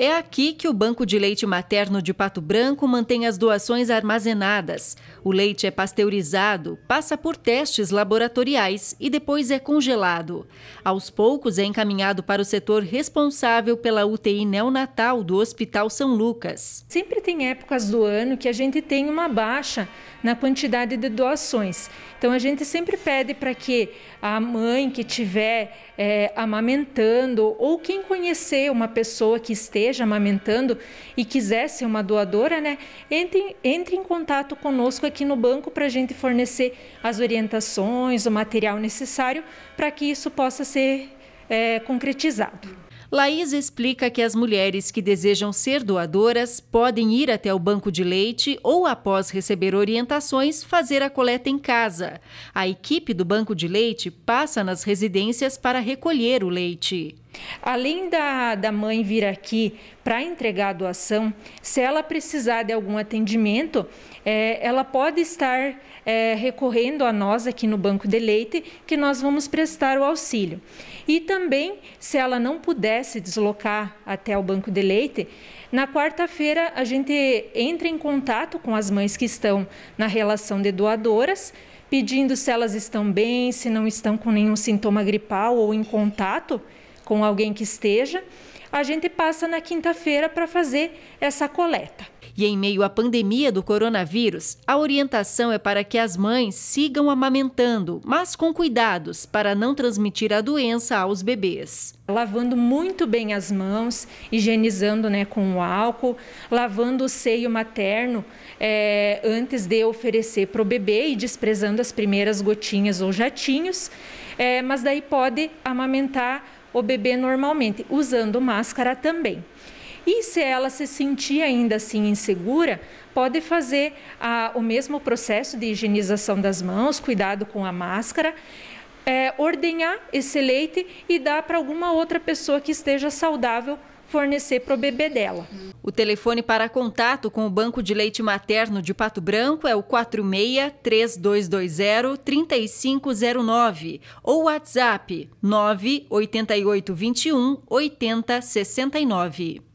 É aqui que o Banco de Leite Materno de Pato Branco mantém as doações armazenadas. O leite é pasteurizado, passa por testes laboratoriais e depois é congelado. Aos poucos é encaminhado para o setor responsável pela UTI neonatal do Hospital São Lucas. Sempre tem épocas do ano que a gente tem uma baixa na quantidade de doações. Então a gente sempre pede para que a mãe que estiver é, eh, amamentando ou quem conhecer uma pessoa que esteja esteja amamentando e quiser ser uma doadora, né, entre, entre em contato conosco aqui no banco para a gente fornecer as orientações, o material necessário para que isso possa ser é, concretizado. Laís explica que as mulheres que desejam ser doadoras podem ir até o banco de leite ou, após receber orientações, fazer a coleta em casa. A equipe do banco de leite passa nas residências para recolher o leite. Além da, da mãe vir aqui para entregar a doação, se ela precisar de algum atendimento, é, ela pode estar é, recorrendo a nós aqui no Banco de Leite, que nós vamos prestar o auxílio. E também, se ela não pudesse deslocar até o Banco de Leite, na quarta-feira a gente entra em contato com as mães que estão na relação de doadoras pedindo se elas estão bem, se não estão com nenhum sintoma gripal ou em contato com alguém que esteja, a gente passa na quinta-feira para fazer essa coleta. E em meio à pandemia do coronavírus, a orientação é para que as mães sigam amamentando, mas com cuidados para não transmitir a doença aos bebês. Lavando muito bem as mãos, higienizando né, com o álcool, lavando o seio materno é, antes de oferecer para o bebê e desprezando as primeiras gotinhas ou jatinhos, é, mas daí pode amamentar o bebê normalmente, usando máscara também. E se ela se sentir ainda assim insegura, pode fazer o mesmo processo de higienização das mãos, cuidado com a máscara, é, ordenhar esse leite e dar para alguma outra pessoa que esteja saudável fornecer para o bebê dela. O telefone para contato com o Banco de Leite Materno de Pato Branco é o 46 3220 3509 ou WhatsApp 98821 8069.